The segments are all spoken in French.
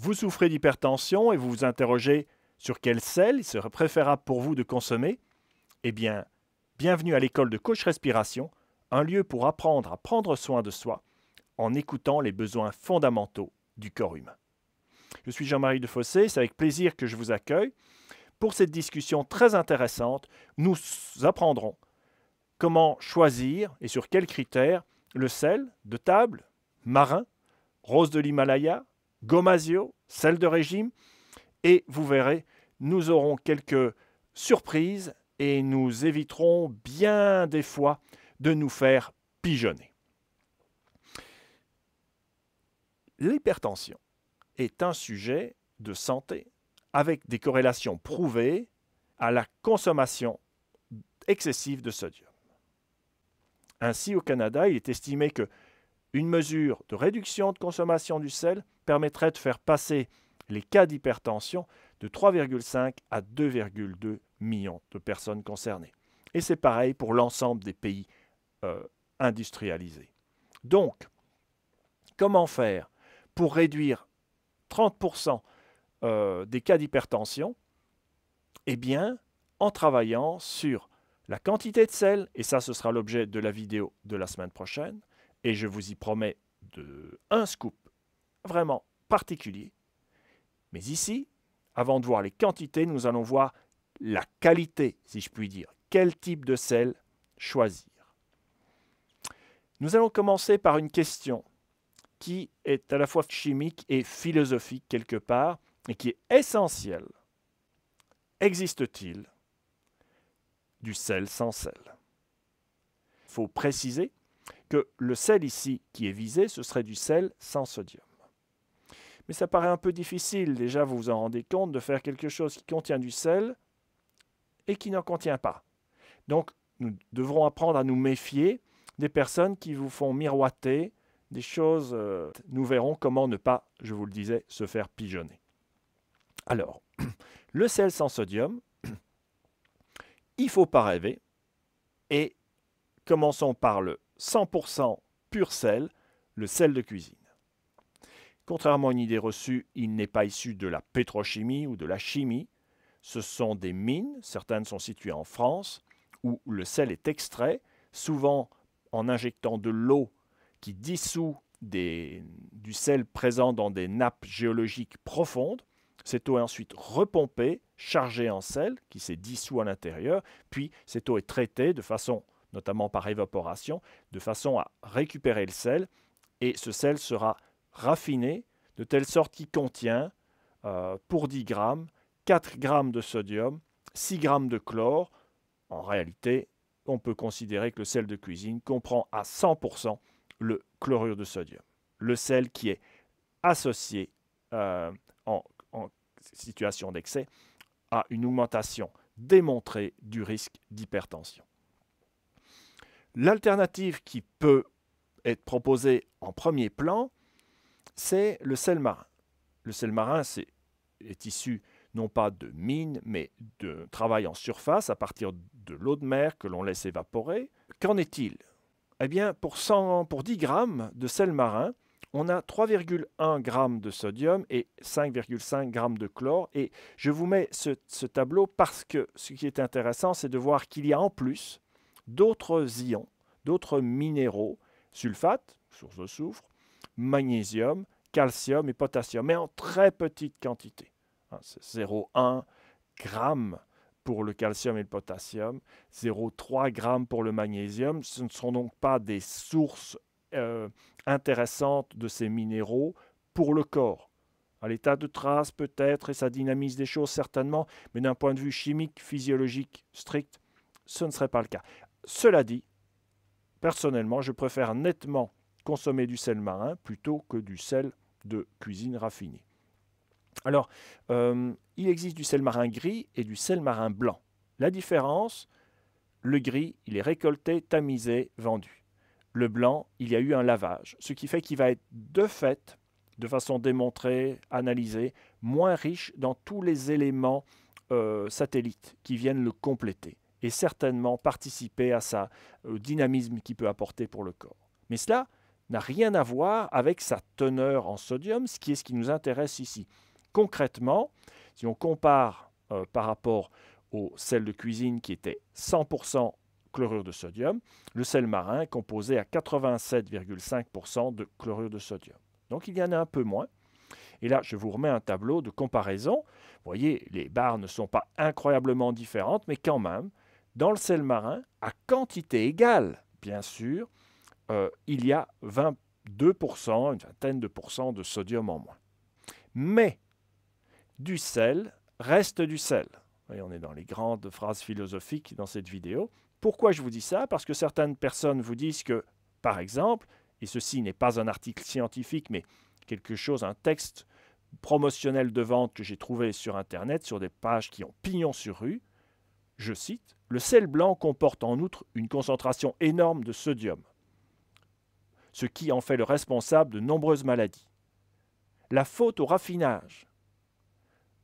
Vous souffrez d'hypertension et vous vous interrogez sur quel sel il serait préférable pour vous de consommer Eh bien, bienvenue à l'école de coach respiration, un lieu pour apprendre à prendre soin de soi en écoutant les besoins fondamentaux du corps humain. Je suis Jean-Marie Defossé, c'est avec plaisir que je vous accueille. Pour cette discussion très intéressante, nous apprendrons comment choisir et sur quels critères le sel de table, marin, rose de l'Himalaya, Gomasio, celle de régime. Et vous verrez, nous aurons quelques surprises et nous éviterons bien des fois de nous faire pigeonner. L'hypertension est un sujet de santé avec des corrélations prouvées à la consommation excessive de sodium. Ainsi, au Canada, il est estimé que une mesure de réduction de consommation du sel permettrait de faire passer les cas d'hypertension de 3,5 à 2,2 millions de personnes concernées. Et c'est pareil pour l'ensemble des pays euh, industrialisés. Donc, comment faire pour réduire 30% euh, des cas d'hypertension Eh bien, en travaillant sur la quantité de sel, et ça ce sera l'objet de la vidéo de la semaine prochaine, et je vous y promets de un scoop vraiment particulier. Mais ici, avant de voir les quantités, nous allons voir la qualité, si je puis dire. Quel type de sel choisir Nous allons commencer par une question qui est à la fois chimique et philosophique quelque part, et qui est essentielle. Existe-t-il du sel sans sel Il faut préciser que le sel ici qui est visé, ce serait du sel sans sodium. Mais ça paraît un peu difficile, déjà vous vous en rendez compte, de faire quelque chose qui contient du sel et qui n'en contient pas. Donc nous devrons apprendre à nous méfier des personnes qui vous font miroiter des choses. Euh, nous verrons comment ne pas, je vous le disais, se faire pigeonner. Alors, le sel sans sodium, il ne faut pas rêver. Et commençons par le 100% pur sel, le sel de cuisine. Contrairement à une idée reçue, il n'est pas issu de la pétrochimie ou de la chimie. Ce sont des mines, certaines sont situées en France, où le sel est extrait, souvent en injectant de l'eau qui dissout du sel présent dans des nappes géologiques profondes. Cette eau est ensuite repompée, chargée en sel qui s'est dissous à l'intérieur, puis cette eau est traitée de façon notamment par évaporation, de façon à récupérer le sel, et ce sel sera raffiné de telle sorte qu'il contient, euh, pour 10 grammes, 4 grammes de sodium, 6 grammes de chlore. En réalité, on peut considérer que le sel de cuisine comprend à 100% le chlorure de sodium, le sel qui est associé euh, en, en situation d'excès à une augmentation démontrée du risque d'hypertension. L'alternative qui peut être proposée en premier plan, c'est le sel marin. Le sel marin est, issu non pas de mines, mais de travail en surface à partir de l'eau de mer que l'on laisse évaporer. Qu'en est-il Eh bien, pour, 10 grammes de sel marin, on a 3,1 g de sodium et 5,5 g de chlore. Et je vous mets ce tableau parce que ce qui est intéressant, c'est de voir qu'il y a en plus d'autres ions, d'autres minéraux, sulfate, source de soufre, magnésium, calcium et potassium, mais en très petite quantité. 0,1 hein, g pour le calcium et le potassium, 0,3 g pour le magnésium. Ce ne sont donc pas des sources euh, intéressantes de ces minéraux pour le corps. À l'état de trace peut-être, et ça dynamise des choses certainement, mais d'un point de vue chimique, physiologique, strict, ce ne serait pas le cas. Cela dit, personnellement, je préfère nettement consommer du sel marin plutôt que du sel de cuisine raffinée. Alors, euh, il existe du sel marin gris et du sel marin blanc. La différence, le gris, il est récolté, tamisé, vendu. Le blanc, il y a eu un lavage, ce qui fait qu'il va être de fait, de façon démontrée, analysée, moins riche dans tous les éléments euh, satellites qui viennent le compléter et certainement participer à sa, euh, dynamisme qu'il peut apporter pour le corps. Mais cela n'a rien à voir avec sa teneur en sodium, ce qui est ce qui nous intéresse ici. Concrètement, si on compare euh, par rapport au sel de cuisine qui était 100% chlorure de sodium, le sel marin est composé à 87,5% de chlorure de sodium. Donc il y en a un peu moins. Et là, je vous remets un tableau de comparaison. Vous voyez, les barres ne sont pas incroyablement différentes, mais quand même, dans le sel marin, à quantité égale, bien sûr, euh, il y a 22%, une vingtaine de de sodium en moins. Mais du sel reste du sel. on est dans les grandes phrases philosophiques dans cette vidéo. Pourquoi je vous dis ça Parce que certaines personnes vous disent que, par exemple, et ceci n'est pas un article scientifique, mais quelque chose, un texte promotionnel de vente que j'ai trouvé sur Internet, sur des pages qui ont pignon sur rue, je cite, le sel blanc comporte en outre une concentration énorme de sodium, ce qui en fait le responsable de nombreuses maladies. La faute au raffinage.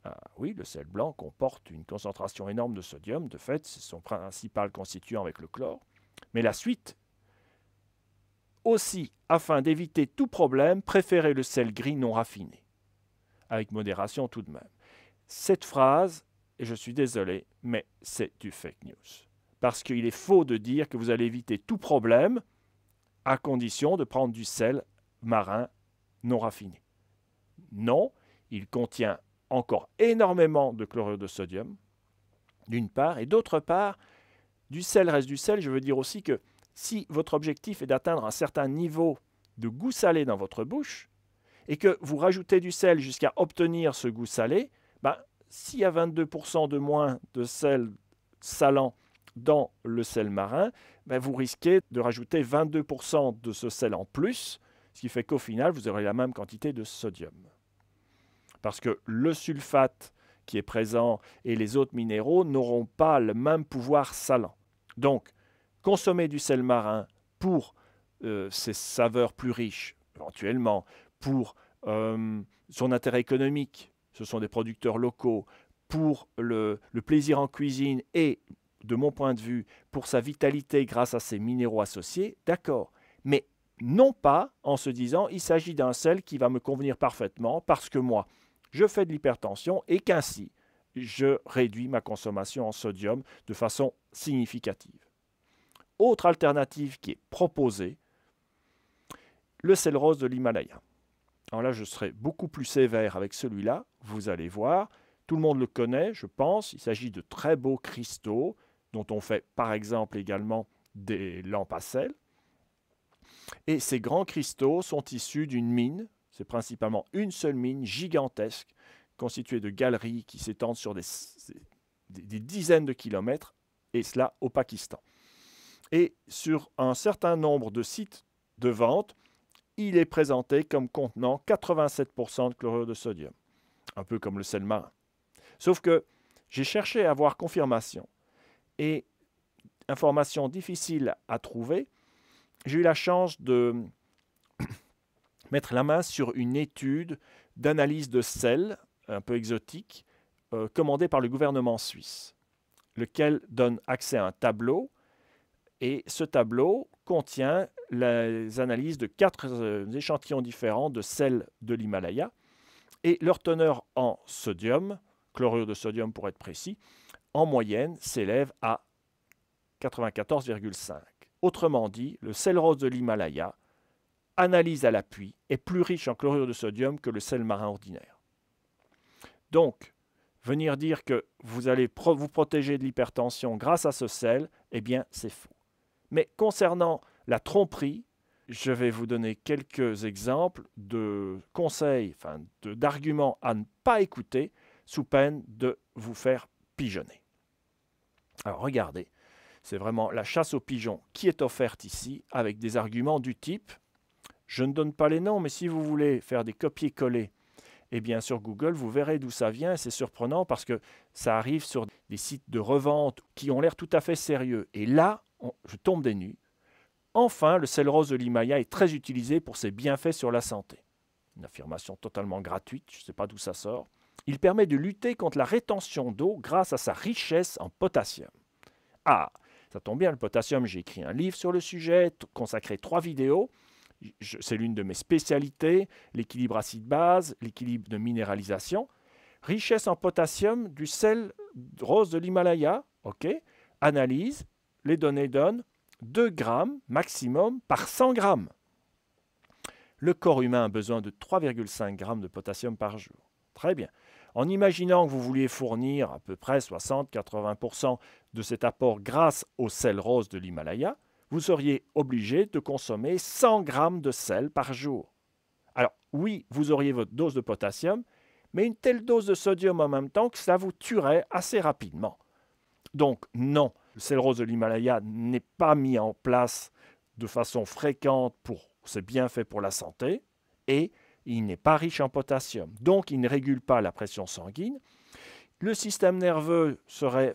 Ah, oui, le sel blanc comporte une concentration énorme de sodium, de fait, c'est son principal constituant avec le chlore. Mais la suite, aussi, afin d'éviter tout problème, préférez le sel gris non raffiné. Avec modération tout de même. Cette phrase je suis désolé, mais c'est du fake news. Parce qu'il est faux de dire que vous allez éviter tout problème à condition de prendre du sel marin non raffiné. Non, il contient encore énormément de chlorure de sodium, d'une part, et d'autre part, du sel reste du sel. Je veux dire aussi que si votre objectif est d'atteindre un certain niveau de goût salé dans votre bouche, et que vous rajoutez du sel jusqu'à obtenir ce goût salé, ben, s'il y a 22% de moins de sel salant dans le sel marin, ben, vous risquez de rajouter 22% de ce sel en plus, ce qui fait qu'au final, vous aurez la même quantité de sodium. Parce que le sulfate qui est présent et les autres minéraux n'auront pas le même pouvoir salant. Donc, consommer du sel marin pour euh, ses saveurs plus riches, éventuellement, pour euh, son intérêt économique, ce sont des producteurs locaux pour le, plaisir en cuisine et, de mon point de vue, pour sa vitalité grâce à ses minéraux associés, d'accord. Mais non pas en se disant il s'agit d'un sel qui va me convenir parfaitement parce que moi, je fais de l'hypertension et qu'ainsi, je réduis ma consommation en sodium de façon significative. Autre alternative qui est proposée, le sel rose de l'Himalaya. Alors là, je serai beaucoup plus sévère avec celui-là, vous allez voir. Tout le monde le connaît, je pense. Il s'agit de très beaux cristaux, dont on fait par exemple également des lampes à sel. Et ces grands cristaux sont issus d'une mine, c'est principalement une seule mine gigantesque, constituée de galeries qui s'étendent sur des dizaines de kilomètres, et cela au Pakistan. Et sur un certain nombre de sites de vente, il est présenté comme contenant 87% de chlorure de sodium, un peu comme le sel marin. Sauf que j'ai cherché à avoir confirmation et information difficile à trouver, j'ai eu la chance de mettre la main sur une étude d'analyse de sel un peu exotique euh, commandée par le gouvernement suisse, lequel donne accès à un tableau et ce tableau contient les analyses de quatre euh, échantillons différents de sel de l'Himalaya. Et leur teneur en sodium, chlorure de sodium pour être précis, en moyenne s'élève à 94,5. Autrement dit, le sel rose de l'Himalaya, analyse à l'appui, est plus riche en chlorure de sodium que le sel marin ordinaire. Donc, venir dire que vous allez vous protéger de l'hypertension grâce à ce sel, eh bien, c'est faux. Mais concernant la tromperie, je vais vous donner quelques exemples de conseils, enfin d'arguments à ne pas écouter sous peine de vous faire pigeonner. Alors regardez, c'est vraiment la chasse aux pigeons qui est offerte ici avec des arguments du type je ne donne pas les noms, mais si vous voulez faire des copier-coller, eh bien sur Google, vous verrez d'où ça vient. C'est surprenant parce que ça arrive sur des sites de revente qui ont l'air tout à fait sérieux. Et là, je tombe des nues Enfin, le sel rose de l'Himalaya est très utilisé pour ses bienfaits sur la santé. Une affirmation totalement gratuite, je ne sais pas d'où ça sort. Il permet de lutter contre la rétention d'eau grâce à sa richesse en potassium. Ah, ça tombe bien, le potassium, j'ai écrit un livre sur le sujet, consacré trois vidéos. C'est l'une de mes spécialités, l'équilibre acide-base, l'équilibre de minéralisation. Richesse en potassium du sel rose de l'Himalaya, ok Analyse, les données donnent, 2 grammes maximum par 100 grammes. Le corps humain a besoin de 3,5 grammes de potassium par jour. Très bien. En imaginant que vous vouliez fournir à peu près 60-80% de cet apport grâce au sel rose de l'Himalaya, vous seriez obligé de consommer 100 grammes de sel par jour. Alors oui, vous auriez votre dose de potassium, mais une telle dose de sodium en même temps que ça vous tuerait assez rapidement. Donc non, le sel rose de l'Himalaya n'est pas mis en place de façon fréquente pour ses bienfaits pour la santé et il n'est pas riche en potassium. Donc il ne régule pas la pression sanguine. Le système nerveux serait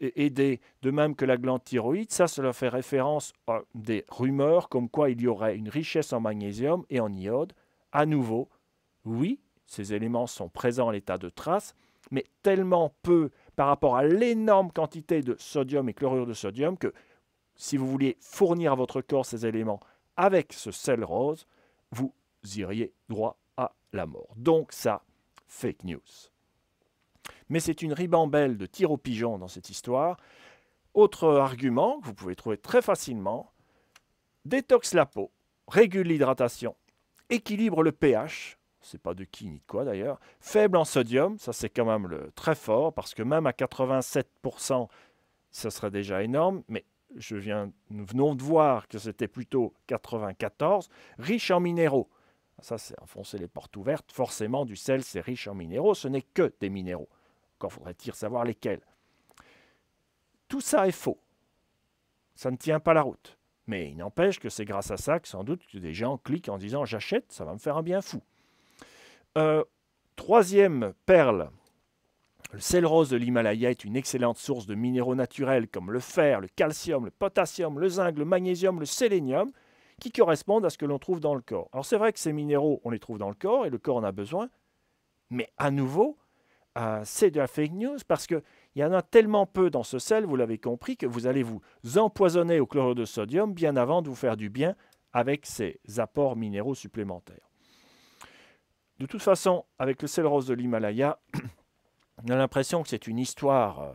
aidé, de même que la glande thyroïde. Ça, cela fait référence à des rumeurs comme quoi il y aurait une richesse en magnésium et en iode. À nouveau, oui, ces éléments sont présents à l'état de trace, mais tellement peu par rapport à l'énorme quantité de sodium et chlorure de sodium que, si vous vouliez fournir à votre corps ces éléments avec ce sel rose, vous iriez droit à la mort. Donc ça, fake news. Mais c'est une ribambelle de tir au pigeon dans cette histoire. Autre argument que vous pouvez trouver très facilement, détoxe la peau, régule l'hydratation, équilibre le pH, c'est pas de qui ni de quoi d'ailleurs. Faible en sodium, ça c'est quand même le très fort, parce que même à 87%, ça serait déjà énorme, mais je viens, nous venons de voir que c'était plutôt 94, riche en minéraux. Ça, c'est enfoncer les portes ouvertes. Forcément, du sel, c'est riche en minéraux. Ce n'est que des minéraux. Encore faudrait-il savoir lesquels. Tout ça est faux. Ça ne tient pas la route. Mais il n'empêche que c'est grâce à ça que sans doute que des gens cliquent en disant j'achète, ça va me faire un bien fou. Euh, troisième perle. Le sel rose de l'Himalaya est une excellente source de minéraux naturels comme le fer, le calcium, le potassium, le zinc, le magnésium, le sélénium, qui correspondent à ce que l'on trouve dans le corps. Alors c'est vrai que ces minéraux, on les trouve dans le corps et le corps en a besoin, mais à nouveau, euh, c'est de la fake news parce qu'il y en a tellement peu dans ce sel, vous l'avez compris, que vous allez vous empoisonner au chlorure de sodium bien avant de vous faire du bien avec ces apports minéraux supplémentaires. De toute façon, avec le sel rose de l'Himalaya, on a l'impression que c'est une histoire euh,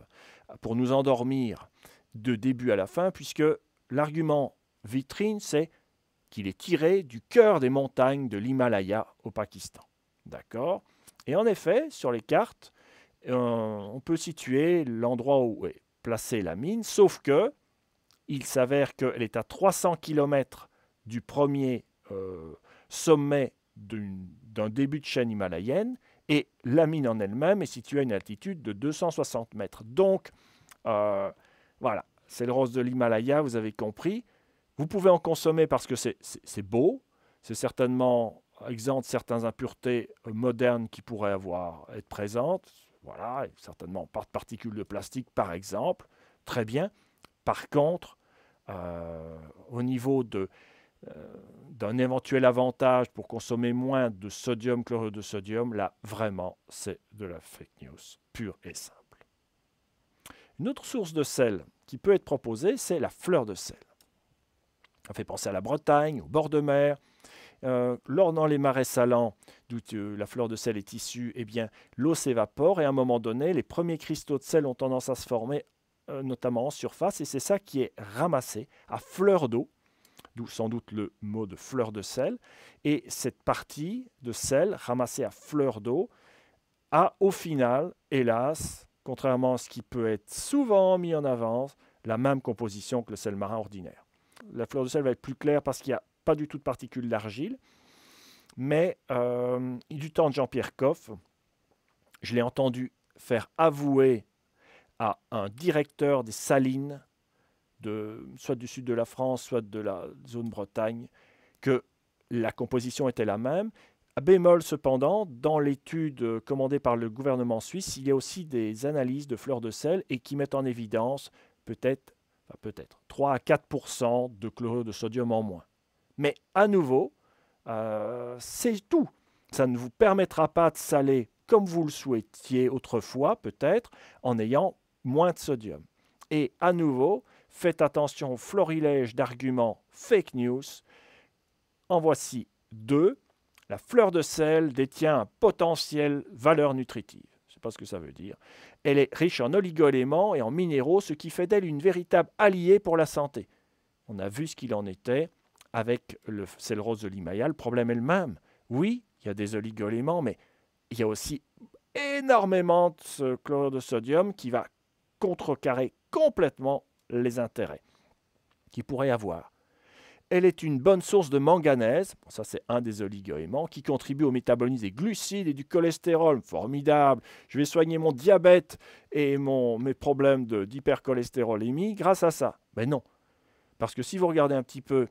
pour nous endormir de début à la fin, puisque l'argument vitrine, c'est qu'il est tiré du cœur des montagnes de l'Himalaya au Pakistan. D'accord Et en effet, sur les cartes, euh, on peut situer l'endroit où est placée la mine, sauf que il s'avère qu'elle est à 300 km du premier euh, sommet d'une d'un début de chaîne himalayenne, et la mine en elle-même est située à une altitude de 260 mètres. Donc, euh, voilà, c'est le rose de l'Himalaya, vous avez compris. Vous pouvez en consommer parce que c'est beau, c'est certainement exempt de certaines impuretés euh, modernes qui pourraient avoir, être présentes, voilà, certainement pas de particules de plastique par exemple, très bien. Par contre, euh, au niveau de euh, d'un éventuel avantage pour consommer moins de sodium chlorure de sodium, là vraiment c'est de la fake news pure et simple. Une autre source de sel qui peut être proposée, c'est la fleur de sel. Ça fait penser à la Bretagne, au bord de mer. Euh, lors dans les marais salants, d'où euh, la fleur de sel est issue, eh bien, l'eau s'évapore et à un moment donné, les premiers cristaux de sel ont tendance à se former, notamment en surface, et c'est ça qui est ramassé à fleur d'eau sans doute le mot de fleur de sel. Et cette partie de sel ramassée à fleur d'eau a au final, hélas, contrairement à ce qui peut être souvent mis en avance, la même composition que le sel marin ordinaire. La fleur de sel va être plus claire parce qu'il n'y a pas du tout de particules d'argile. Mais euh, du temps de Jean-Pierre Coff, je l'ai entendu faire avouer à un directeur des salines soit du sud de la France, soit de la zone Bretagne, que la composition était la même. À bémol, cependant, dans l'étude commandée par le gouvernement suisse, il y a aussi des analyses de fleurs de sel et qui mettent en évidence peut-être enfin peut 3 à 4 de chlorure de sodium en moins. Mais à nouveau, euh, c'est tout. Ça ne vous permettra pas de saler comme vous le souhaitiez autrefois, peut-être, en ayant moins de sodium. Et à nouveau, Faites attention au florilège d'arguments fake news. En voici deux. La fleur de sel détient un potentiel valeur nutritive. Je ne sais pas ce que ça veut dire. Elle est riche en oligoéléments et en minéraux, ce qui fait d'elle une véritable alliée pour la santé. On a vu ce qu'il en était avec le sel rose de l'Himalaya. Le problème est le même. Oui, il y a des oligoéléments, mais il y a aussi énormément de ce chlorure de sodium qui va contrecarrer complètement les intérêts qu'il pourrait avoir. Elle est une bonne source de manganèse, ça c'est un des oligoéléments, qui contribue au métabolisme des glucides et du cholestérol. Formidable Je vais soigner mon diabète et mon, mes problèmes d'hypercholestérolémie grâce à ça. Mais ben non Parce que si vous regardez un petit peu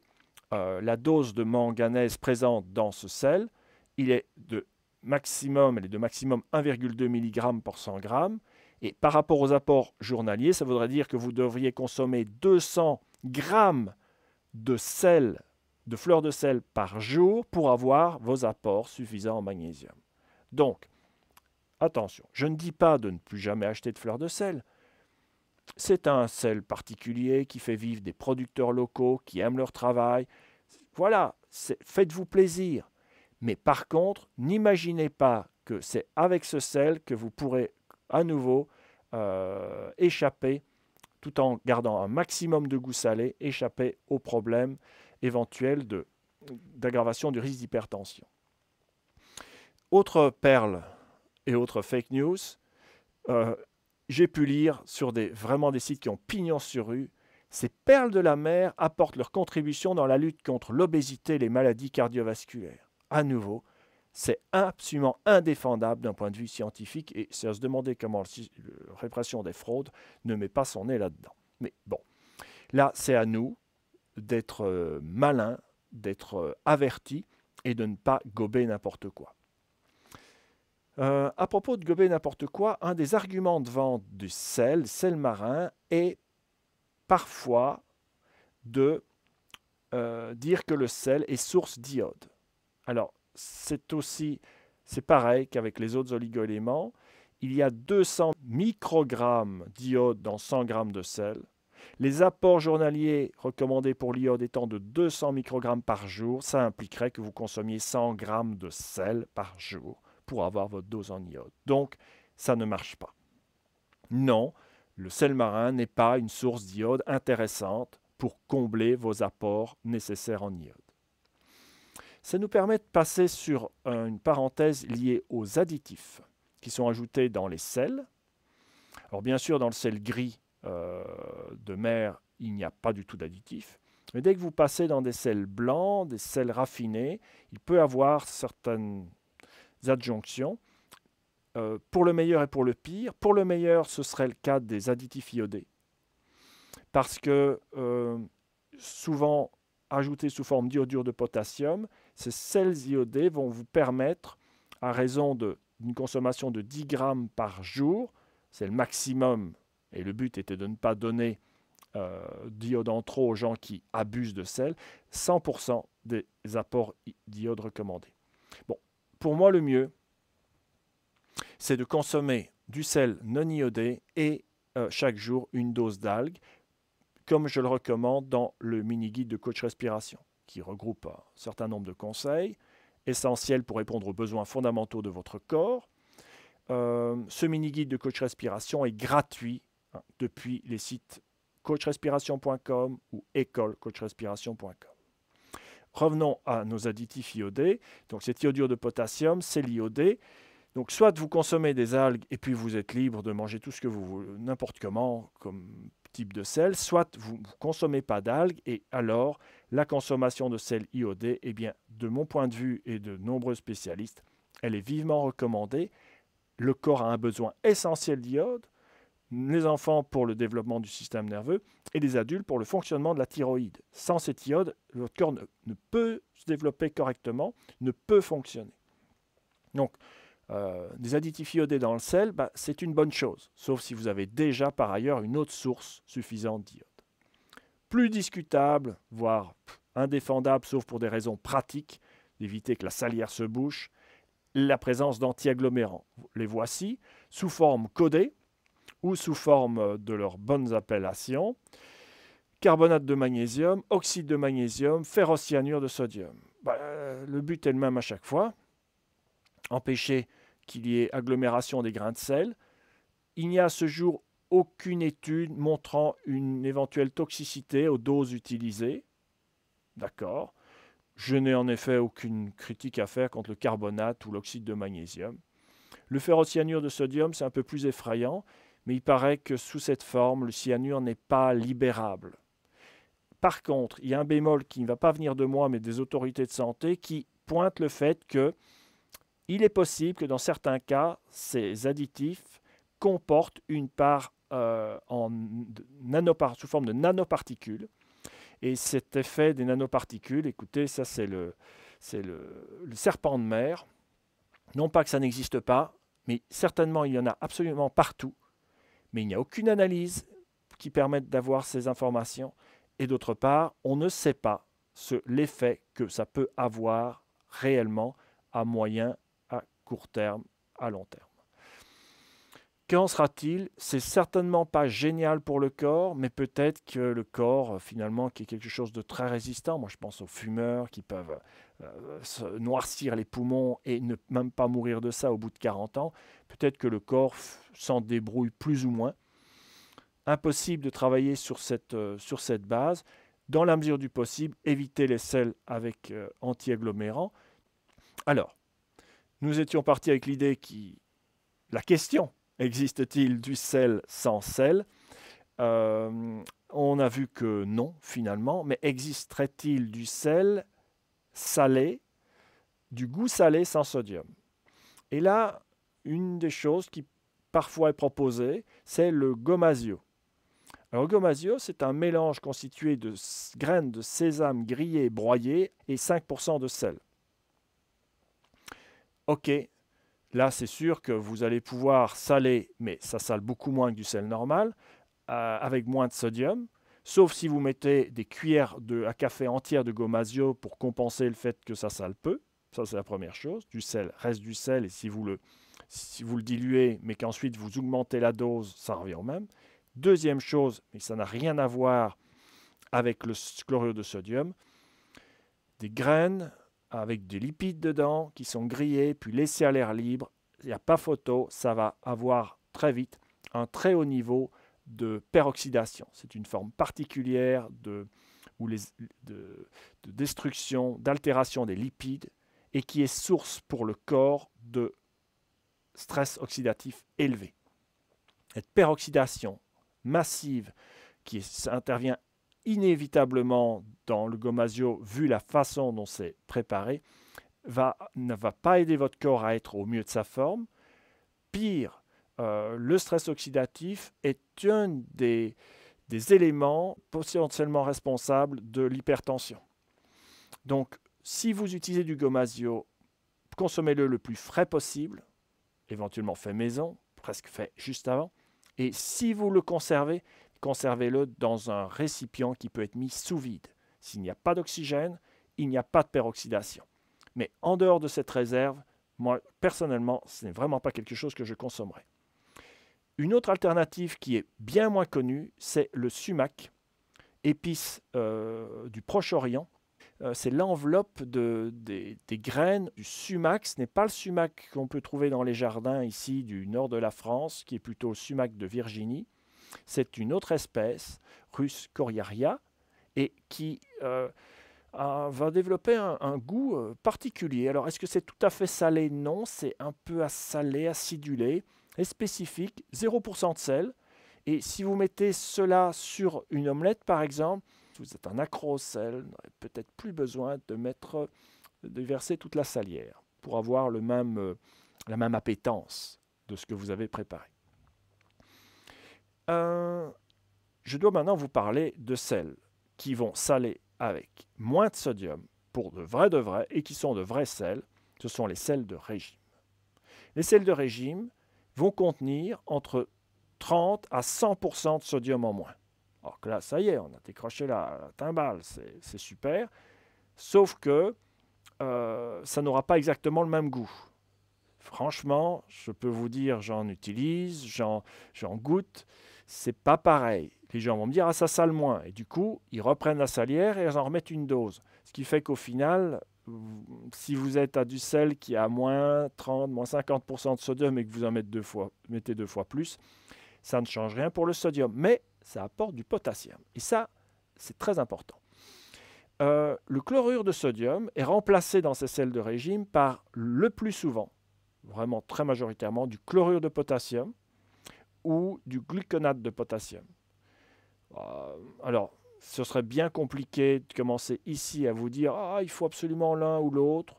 euh, la dose de manganèse présente dans ce sel, il est de maximum, elle est de maximum 1,2 mg par 100 g, et par rapport aux apports journaliers, ça voudrait dire que vous devriez consommer 200 grammes de sel, de fleurs de sel par jour pour avoir vos apports suffisants en magnésium. Donc, attention, je ne dis pas de ne plus jamais acheter de fleurs de sel. C'est un sel particulier qui fait vivre des producteurs locaux qui aiment leur travail. Voilà, faites-vous plaisir. Mais par contre, n'imaginez pas que c'est avec ce sel que vous pourrez à nouveau euh, échapper, tout en gardant un maximum de goût salé, échapper aux problèmes éventuels d'aggravation du risque d'hypertension. Autre perle et autre fake news, euh, j'ai pu lire sur des, vraiment des sites qui ont pignon sur rue, ces perles de la mer apportent leur contribution dans la lutte contre l'obésité et les maladies cardiovasculaires. À nouveau, c'est absolument indéfendable d'un point de vue scientifique et c'est à se demander comment la répression des fraudes ne met pas son nez là-dedans. Mais bon, là, c'est à nous d'être euh, malins, d'être euh, avertis et de ne pas gober n'importe quoi. Euh, à propos de gober n'importe quoi, un des arguments de vente du sel, sel marin, est parfois de dire que le sel est source d'iode. Alors, c'est aussi, c'est pareil qu'avec les autres oligoéléments. Il y a 200 microgrammes d'iode dans 100 grammes de sel. Les apports journaliers recommandés pour l'iode étant de 200 microgrammes par jour, ça impliquerait que vous consommiez 100 grammes de sel par jour pour avoir votre dose en iode. Donc, ça ne marche pas. Non, le sel marin n'est pas une source d'iode intéressante pour combler vos apports nécessaires en iode. Ça nous permet de passer sur une parenthèse liée aux additifs qui sont ajoutés dans les sels. Alors bien sûr, dans le sel gris euh, de mer, il n'y a pas du tout d'additifs. Mais dès que vous passez dans des sels blancs, des sels raffinés, il peut avoir certaines adjonctions. Euh, pour le meilleur et pour le pire. Pour le meilleur, ce serait le cas des additifs iodés. Parce que euh, souvent, ajoutées sous forme d'iodure de potassium, ces sels iodés vont vous permettre, à raison d'une consommation de 10 grammes par jour, c'est le maximum, et le but était de ne pas donner euh, d'iode en trop aux gens qui abusent de sel, 100% des apports d'iode recommandés. pour moi, le mieux, c'est de consommer du sel non iodé et euh, chaque jour une dose d'algues comme je le recommande dans le mini-guide de coach respiration, qui regroupe un certain nombre de conseils essentiels pour répondre aux besoins fondamentaux de votre corps. Euh, ce mini-guide de coach respiration est gratuit hein, depuis les sites coachrespiration.com ou écolecoachrespiration.com. Revenons à nos additifs iodés. Donc cet iodure de potassium, c'est l'iodé. Donc soit vous consommez des algues et puis vous êtes libre de manger tout ce que vous voulez, n'importe comment, comme type de sel, soit vous ne consommez pas d'algues et alors la consommation de sel iodé, eh bien, de mon point de vue et de nombreux spécialistes, elle est vivement recommandée. Le corps a un besoin essentiel d'iode, les enfants pour le développement du système nerveux et les adultes pour le fonctionnement de la thyroïde. Sans cet iode, votre corps ne, ne peut se développer correctement, ne peut fonctionner. Donc, euh, des additifs iodés dans le sel, bah, c'est une bonne chose, sauf si vous avez déjà par ailleurs une autre source suffisante d'iode. Plus discutable, voire indéfendable, sauf pour des raisons pratiques, d'éviter que la salière se bouche, la présence d'antiagglomérants. Les voici sous forme codée ou sous forme euh, de leurs bonnes appellations carbonate de magnésium, oxyde de magnésium, ferrocyanure de sodium. Bah, euh, le but est le même à chaque fois, empêcher qu'il y ait agglomération des grains de sel. Il n'y a à ce jour aucune étude montrant une éventuelle toxicité aux doses utilisées. D'accord. Je n'ai en effet aucune critique à faire contre le carbonate ou l'oxyde de magnésium. Le ferrocyanure de sodium, c'est un peu plus effrayant, mais il paraît que sous cette forme, le cyanure n'est pas libérable. Par contre, il y a un bémol qui ne va pas venir de moi, mais des autorités de santé, qui pointent le fait que il est possible que dans certains cas, ces additifs comportent une part euh, sous forme de nanoparticules. Et cet effet des nanoparticules, écoutez, ça c'est le, le serpent de mer. Non pas que ça n'existe pas, mais certainement il y en a absolument partout. Mais il n'y a aucune analyse qui permette d'avoir ces informations. Et d'autre part, on ne sait pas l'effet que ça peut avoir réellement à moyen court terme à long terme. Qu'en sera-t-il C'est certainement pas génial pour le corps, mais peut-être que le corps, euh, finalement, qui est quelque chose de très résistant, moi je pense aux fumeurs qui peuvent euh, noircir les poumons et ne même pas mourir de ça au bout de 40 ans, peut-être que le corps s'en débrouille plus ou moins. Impossible de travailler sur cette, euh, sur cette base. Dans la mesure du possible, éviter les sels avec anti-agglomérants. Alors, nous étions partis avec l'idée que la question, existe-t-il du sel sans sel euh, On a vu que non, finalement, mais existerait-il du sel salé, du goût salé sans sodium Et là, une des choses qui parfois est proposée, c'est le gomasio. Alors, le gomasio, c'est un mélange constitué de graines de sésame grillées, broyées et 5% de sel ok, là c'est sûr que vous allez pouvoir saler, mais ça sale beaucoup moins que du sel normal, euh, avec moins de sodium, sauf si vous mettez des cuillères à café entières de gomasio pour compenser le fait que ça sale peu. Ça, c'est la première chose. Du sel reste du sel, et si vous le, si vous le diluez, mais qu'ensuite vous augmentez la dose, ça revient au même. Deuxième chose, mais ça n'a rien à voir avec le chlorure de sodium, des graines avec des lipides dedans qui sont grillés, puis laissés à l'air libre. Il n'y a pas photo, ça va avoir très vite un très haut niveau de peroxydation. C'est une forme particulière de, destruction, d'altération des lipides et qui est source pour le corps de stress oxydatif élevé. Cette peroxydation massive qui intervient inévitablement dans le gomasio, vu la façon dont c'est préparé, ne va pas aider votre corps à être au mieux de sa forme. Pire, euh, le stress oxydatif est un des, des éléments potentiellement responsables de l'hypertension. Donc, si vous utilisez du gomasio, consommez-le le plus frais possible, éventuellement fait maison, presque fait juste avant. Et si vous le conservez, conservez-le dans un récipient qui peut être mis sous vide. S'il n'y a pas d'oxygène, il n'y a pas de peroxydation. Mais en dehors de cette réserve, moi, personnellement, ce n'est vraiment pas quelque chose que je consommerais. Une autre alternative qui est bien moins connue, c'est le sumac, épice euh, du Proche-Orient. Euh, c'est l'enveloppe des, des, graines du sumac. Ce n'est pas le sumac qu'on peut trouver dans les jardins ici du nord de la France, qui est plutôt le sumac de Virginie. C'est une autre espèce, russe coriaria, et qui euh, va développer un, goût euh, particulier. Alors, est-ce que c'est tout à fait salé Non, c'est un peu salé, acidulé, et spécifique, 0% de sel. Et si vous mettez cela sur une omelette, par exemple, vous êtes un accro au sel, peut-être plus besoin de mettre, verser toute la salière pour avoir euh, la même appétence de ce que vous avez préparé. Euh, je dois maintenant vous parler de celles qui vont saler avec moins de sodium pour de vrais de vrais et qui sont de vrais sels. Ce sont les sels de régime. Les sels de régime vont contenir entre 30 à 100 de sodium en moins. Alors que là, ça y est, on a décroché la, timbale, c'est super. Sauf que euh, ça n'aura pas exactement le même goût. Franchement, je peux vous dire, j'en utilise, j'en goûte. C'est pas pareil. Les gens vont me dire, ah, ça sale moins. Et du coup, ils reprennent la salière et ils en remettent une dose. Ce qui fait qu'au final, si vous êtes à du sel qui a moins 30, moins 50% de sodium et que vous en mettez deux fois, plus, ça ne change rien pour le sodium. Mais ça apporte du potassium. Et ça, c'est très important. Euh, le chlorure de sodium est remplacé dans ces sels de régime par le plus souvent, vraiment très majoritairement, du chlorure de potassium, ou du gluconate de potassium. Euh, alors, ce serait bien compliqué de commencer ici à vous dire ah il faut absolument l'un ou l'autre.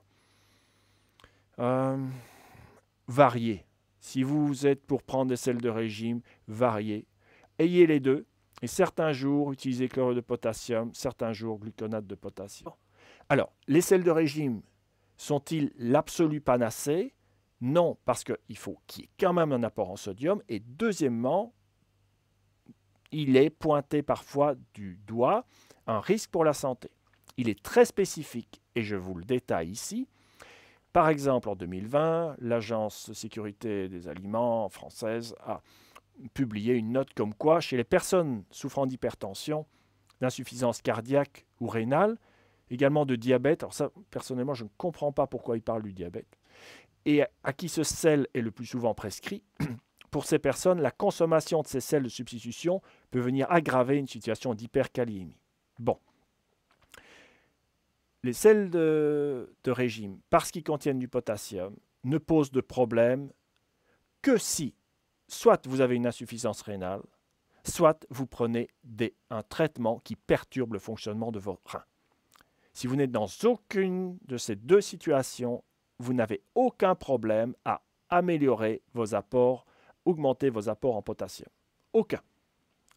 Euh, variez. Si vous êtes pour prendre des sels de régime, variez. Ayez les deux. Et certains jours, utilisez chlorure de potassium, certains jours, gluconate de potassium. Alors, les sels de régime sont-ils l'absolu panacée non, parce qu'il faut qu'il y ait quand même un apport en sodium. Et deuxièmement, il est pointé parfois du doigt un risque pour la santé. Il est très spécifique et je vous le détaille ici. Par exemple, en 2020, l'Agence sécurité des aliments française a publié une note comme quoi, chez les personnes souffrant d'hypertension, d'insuffisance cardiaque ou rénale, également de diabète, alors ça, personnellement, je ne comprends pas pourquoi il parle du diabète, et à qui ce sel est le plus souvent prescrit, pour ces personnes, la consommation de ces sels de substitution peut venir aggraver une situation d'hyperkaliémie. Bon. Les sels de, régime, parce qu'ils contiennent du potassium, ne posent de problème que si, soit vous avez une insuffisance rénale, soit vous prenez des, un traitement qui perturbe le fonctionnement de vos reins. Si vous n'êtes dans aucune de ces deux situations, vous n'avez aucun problème à améliorer vos apports, augmenter vos apports en potassium. Aucun.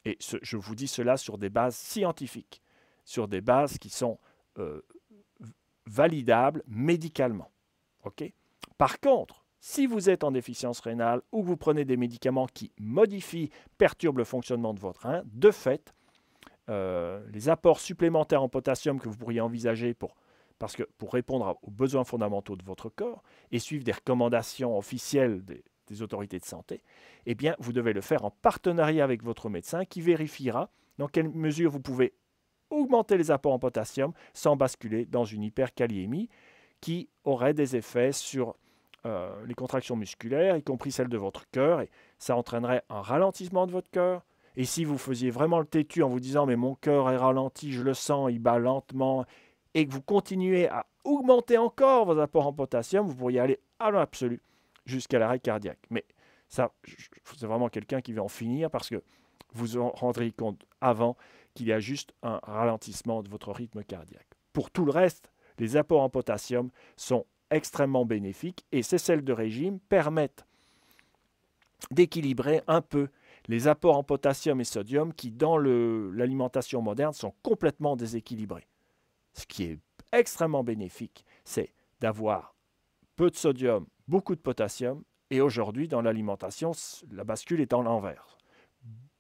Et je vous dis cela sur des bases scientifiques, sur des bases qui sont euh, validables médicalement. Par contre, si vous êtes en déficience rénale ou que vous prenez des médicaments qui modifient, perturbent le fonctionnement de votre rein, de fait, euh, les apports supplémentaires en potassium que vous pourriez envisager pour parce que pour répondre aux besoins fondamentaux de votre corps et suivre des recommandations officielles des, autorités de santé, eh bien, vous devez le faire en partenariat avec votre médecin qui vérifiera dans quelle mesure vous pouvez augmenter les apports en potassium sans basculer dans une hyperkaliémie qui aurait des effets sur euh, les contractions musculaires, y compris celles de votre cœur, et ça entraînerait un ralentissement de votre cœur. Et si vous faisiez vraiment le têtu en vous disant mais mon cœur est ralenti, je le sens, il bat lentement, et que vous continuez à augmenter encore vos apports en potassium, vous pourriez aller à l'absolu jusqu'à l'arrêt cardiaque. Mais ça, c'est vraiment quelqu'un qui veut en finir parce que vous en rendrez compte avant qu'il y a juste un ralentissement de votre rythme cardiaque. Pour tout le reste, les apports en potassium sont extrêmement bénéfiques et ces celles de régime permettent d'équilibrer un peu les apports en potassium et sodium qui, dans l'alimentation moderne, sont complètement déséquilibrés ce qui est extrêmement bénéfique, c'est d'avoir peu de sodium, beaucoup de potassium, et aujourd'hui, dans l'alimentation, la bascule est en l'envers.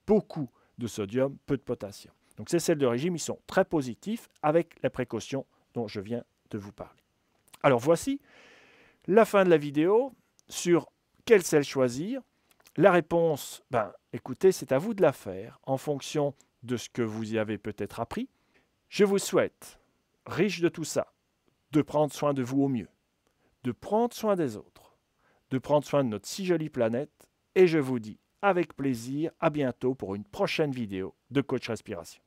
Beaucoup de sodium, peu de potassium. Donc ces celles de régime, ils sont très positifs avec les précautions dont je viens de vous parler. Alors voici la fin de la vidéo sur quelle sel choisir. La réponse, ben, écoutez, c'est à vous de la faire en fonction de ce que vous y avez peut-être appris. Je vous souhaite riche de tout ça, de prendre soin de vous au mieux, de prendre soin des autres, de prendre soin de notre si jolie planète, et je vous dis avec plaisir à bientôt pour une prochaine vidéo de Coach Respiration.